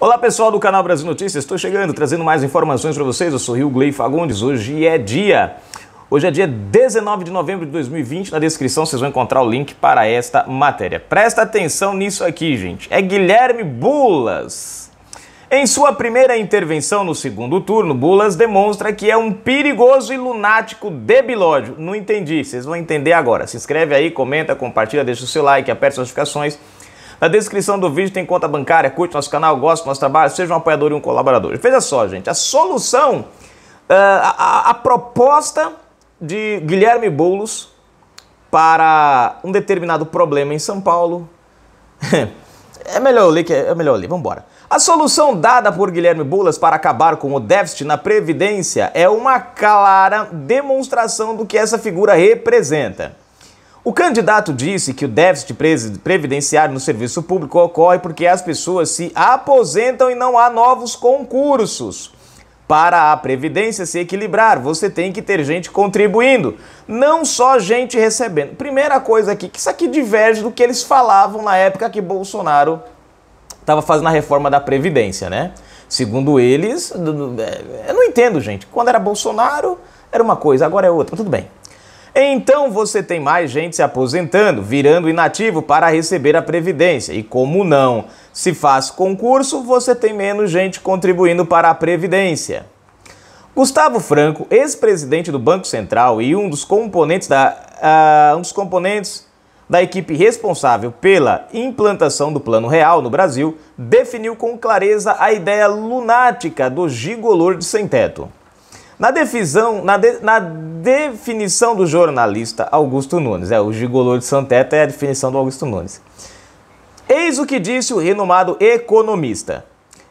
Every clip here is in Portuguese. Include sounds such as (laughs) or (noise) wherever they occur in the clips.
Olá pessoal do canal Brasil Notícias, estou chegando trazendo mais informações para vocês. Eu sou Rio Glei Fagundes, hoje é dia. Hoje é dia 19 de novembro de 2020. Na descrição vocês vão encontrar o link para esta matéria. Presta atenção nisso aqui, gente. É Guilherme Bulas. Em sua primeira intervenção no segundo turno, Bulas demonstra que é um perigoso e lunático debilódio. Não entendi, vocês vão entender agora. Se inscreve aí, comenta, compartilha, deixa o seu like, aperta as notificações na descrição do vídeo tem conta bancária, curte nosso canal, gosta do nosso trabalho, seja um apoiador e um colaborador. Veja só, gente, a solução, eh, a, a, a proposta de Guilherme Boulos para um determinado problema em São Paulo. (laughs) É melhor ler que é, é melhor ler, vamos embora. A solução dada por Guilherme Boulos para acabar com o déficit na Previdência é uma clara demonstração do que essa figura representa. O candidato disse que o déficit previdenciário no serviço público ocorre porque as pessoas se aposentam e não há novos concursos. Para a Previdência se equilibrar, você tem que ter gente contribuindo, não só gente recebendo. Primeira coisa aqui, que isso aqui diverge do que eles falavam na época que Bolsonaro estava fazendo a reforma da Previdência, né? Segundo eles, é, eu não entendo, gente. Quando era Bolsonaro, era uma coisa, agora é outra. tudo bem. Então você tem mais gente se aposentando, virando inativo para receber a previdência. E como não se faz concurso, você tem menos gente contribuindo para a previdência. Gustavo Franco, ex-presidente do Banco Central e um dos componentes da uh, um dos componentes da equipe responsável pela implantação do Plano Real no Brasil, definiu com clareza a ideia lunática do gigolor de sem-teto. Na, decisão, na, de, na definição do jornalista Augusto Nunes, é o gigolô de Santeta é a definição do Augusto Nunes. Eis o que disse o renomado economista.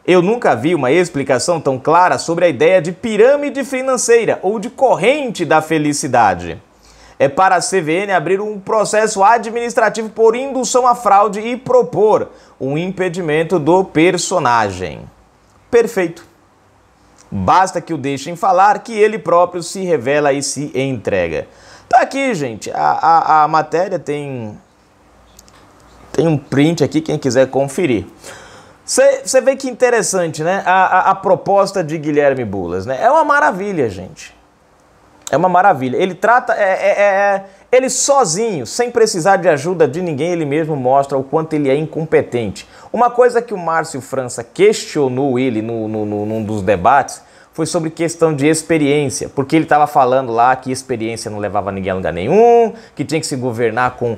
Eu nunca vi uma explicação tão clara sobre a ideia de pirâmide financeira ou de corrente da felicidade. É para a CVN abrir um processo administrativo por indução à fraude e propor um impedimento do personagem. Perfeito. Basta que o deixem falar que ele próprio se revela e se entrega. Tá aqui, gente. A, a, a matéria tem, tem um print aqui, quem quiser conferir. Você vê que interessante, né? A, a, a proposta de Guilherme Bulas, né? É uma maravilha, gente. É uma maravilha. Ele trata. É, é, é, é, ele sozinho, sem precisar de ajuda de ninguém, ele mesmo mostra o quanto ele é incompetente. Uma coisa que o Márcio França questionou ele no, no, no num dos debates foi sobre questão de experiência, porque ele estava falando lá que experiência não levava ninguém a lugar nenhum, que tinha que se governar com uh,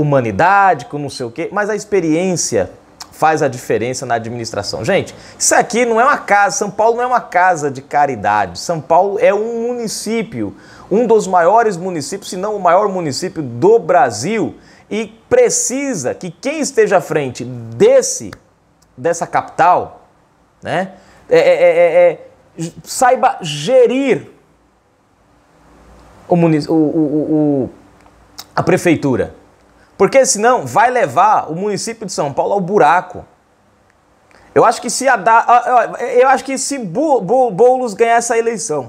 humanidade, com não sei o quê, mas a experiência faz a diferença na administração. Gente, isso aqui não é uma casa, São Paulo não é uma casa de caridade. São Paulo é um município, um dos maiores municípios, se não o maior município do Brasil, e precisa que quem esteja à frente desse dessa capital, né, é, é, é, é saiba gerir o, o, o, a prefeitura. Porque senão vai levar o município de São Paulo ao buraco. Eu acho que se Haddad, eu acho que se Boulos ganhar essa eleição,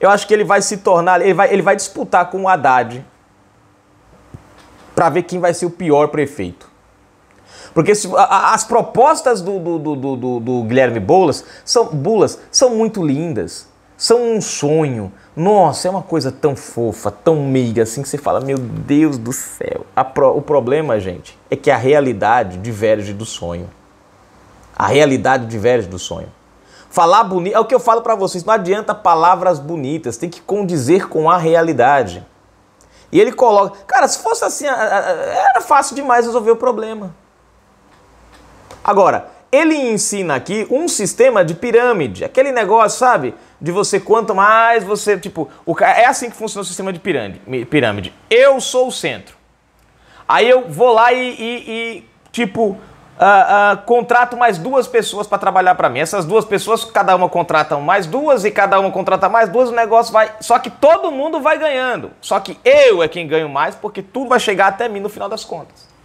eu acho que ele vai se tornar, ele vai, ele vai disputar com o Haddad para ver quem vai ser o pior prefeito. Porque se, as propostas do, do, do, do, Guilherme Boulas são, Bulas são muito lindas são um sonho. Nossa, é uma coisa tão fofa, tão meiga assim que você fala, meu Deus do céu. Pro... O problema, gente, é que a realidade diverge do sonho. A realidade diverge do sonho. Falar bonito, é o que eu falo para vocês, não adianta palavras bonitas, tem que condizer com a realidade. E ele coloca, cara, se fosse assim, era fácil demais resolver o problema. Agora, ele ensina aqui um sistema de pirâmide, aquele negócio, sabe? de você quanto mais você, tipo, o, é assim que funciona o sistema de pirâmide, pirâmide. Eu sou o centro. Aí eu vou lá e, e, e tipo, uh, uh, contrato mais duas pessoas para trabalhar para mim. Essas duas pessoas, cada uma contrata mais duas e cada uma contrata mais duas, o negócio vai. Só que todo mundo vai ganhando. Só que eu é quem ganho mais porque tudo vai chegar até mim no final das contas.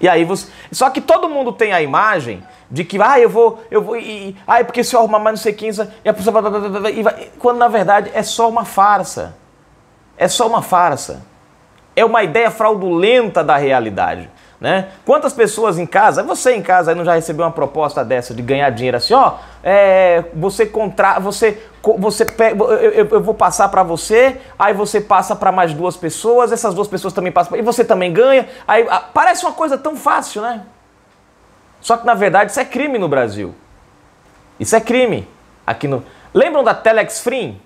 E aí você. Só que todo mundo tem a imagem de que, ah, eu vou, eu vou, e, ah, é porque se eu arrumar mais não sei 15, e a pessoa vai, e vai, quando na verdade é só uma farsa. É só uma farsa. É uma ideia fraudulenta da realidade. Né? Quantas pessoas em casa, você em casa não já recebeu uma proposta dessa de ganhar dinheiro assim, ó, é, você contra, você você pega, eu, eu vou passar para você, aí você passa para mais duas pessoas, essas duas pessoas também passam, pra, e você também ganha. Aí a, parece uma coisa tão fácil, né? Só que na verdade isso é crime no Brasil. Isso é crime. Aqui no Lembram da Telex Free?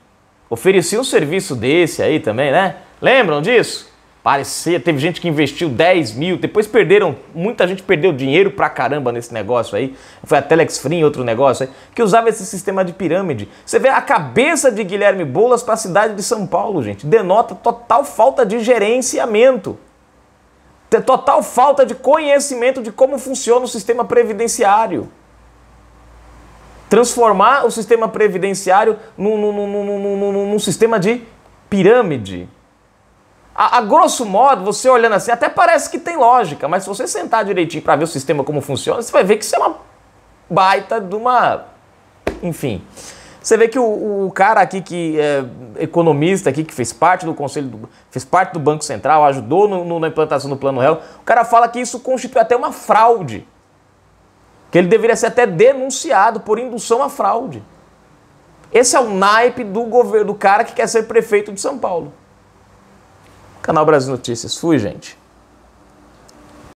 Oferecia um serviço desse aí também, né? Lembram disso? Parecia, teve gente que investiu 10 mil, depois perderam, muita gente perdeu dinheiro pra caramba nesse negócio aí. Foi a Telex Free, outro negócio aí, que usava esse sistema de pirâmide. Você vê a cabeça de Guilherme Boulas para a cidade de São Paulo, gente. Denota total falta de gerenciamento. Total falta de conhecimento de como funciona o sistema previdenciário transformar o sistema previdenciário num, num, num, num, sistema de pirâmide. A, a, grosso modo, você olhando assim, até parece que tem lógica, mas se você sentar direitinho para ver o sistema como funciona, você vai ver que isso é uma baita de uma. Enfim. Você vê que o, o cara aqui que é economista aqui, que fez parte do Conselho do, fez parte do Banco Central, ajudou no, no, na implantação do Plano Real, o cara fala que isso constitui até uma fraude. Que ele deveria ser até denunciado por indução à fraude. Esse é o naipe do governo do cara que quer ser prefeito de São Paulo. Canal Brasil Notícias. Fui, gente.